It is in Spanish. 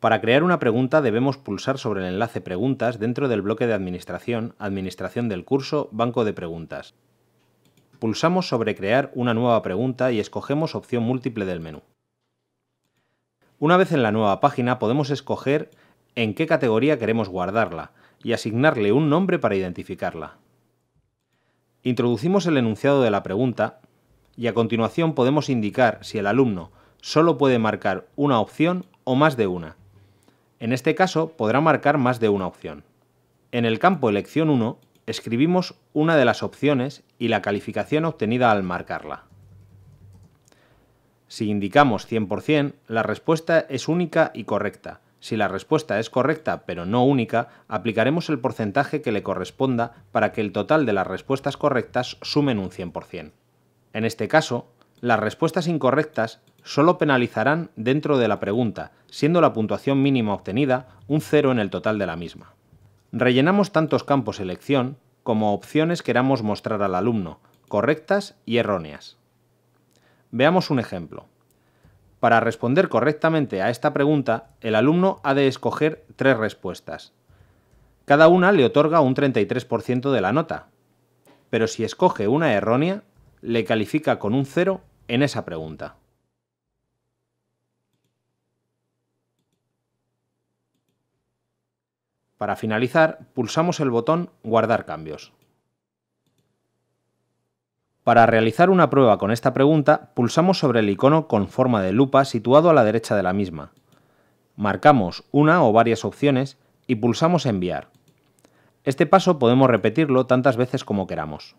Para crear una pregunta debemos pulsar sobre el enlace Preguntas dentro del bloque de Administración, Administración del curso, Banco de preguntas. Pulsamos sobre Crear una nueva pregunta y escogemos opción múltiple del menú. Una vez en la nueva página podemos escoger en qué categoría queremos guardarla y asignarle un nombre para identificarla. Introducimos el enunciado de la pregunta y a continuación podemos indicar si el alumno solo puede marcar una opción o más de una. En este caso podrá marcar más de una opción. En el campo elección 1 escribimos una de las opciones y la calificación obtenida al marcarla. Si indicamos 100%, la respuesta es única y correcta. Si la respuesta es correcta pero no única, aplicaremos el porcentaje que le corresponda para que el total de las respuestas correctas sumen un 100%. En este caso, las respuestas incorrectas solo penalizarán dentro de la pregunta, siendo la puntuación mínima obtenida un cero en el total de la misma. Rellenamos tantos campos elección como opciones queramos mostrar al alumno, correctas y erróneas. Veamos un ejemplo. Para responder correctamente a esta pregunta, el alumno ha de escoger tres respuestas. Cada una le otorga un 33% de la nota, pero si escoge una errónea, le califica con un 0 en esa pregunta. Para finalizar, pulsamos el botón Guardar cambios. Para realizar una prueba con esta pregunta, pulsamos sobre el icono con forma de lupa situado a la derecha de la misma. Marcamos una o varias opciones y pulsamos Enviar. Este paso podemos repetirlo tantas veces como queramos.